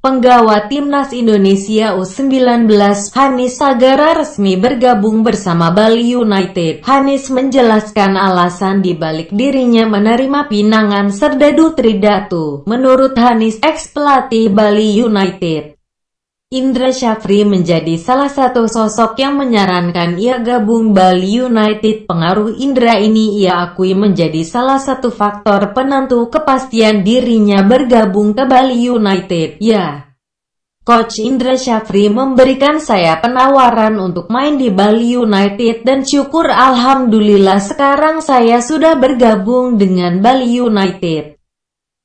Penggawa Timnas Indonesia U19 Hanis Sagara resmi bergabung bersama Bali United. Hanis menjelaskan alasan di balik dirinya menerima pinangan Serdadu Tridatu. Menurut Hanis, ex pelatih Bali United, Indra Syafri menjadi salah satu sosok yang menyarankan ia gabung Bali United. Pengaruh Indra ini ia akui menjadi salah satu faktor penentu kepastian dirinya bergabung ke Bali United. Ya, Coach Indra Syafri memberikan saya penawaran untuk main di Bali United dan syukur Alhamdulillah sekarang saya sudah bergabung dengan Bali United.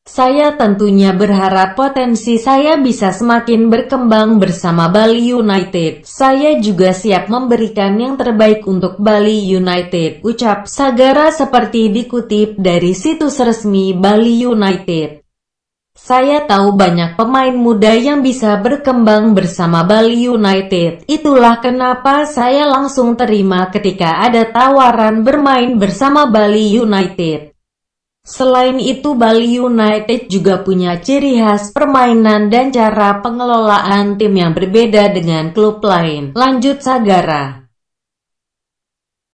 Saya tentunya berharap potensi saya bisa semakin berkembang bersama Bali United. Saya juga siap memberikan yang terbaik untuk Bali United, ucap Sagara seperti dikutip dari situs resmi Bali United. Saya tahu banyak pemain muda yang bisa berkembang bersama Bali United. Itulah kenapa saya langsung terima ketika ada tawaran bermain bersama Bali United. Selain itu Bali United juga punya ciri khas permainan dan cara pengelolaan tim yang berbeda dengan klub lain. Lanjut Sagara.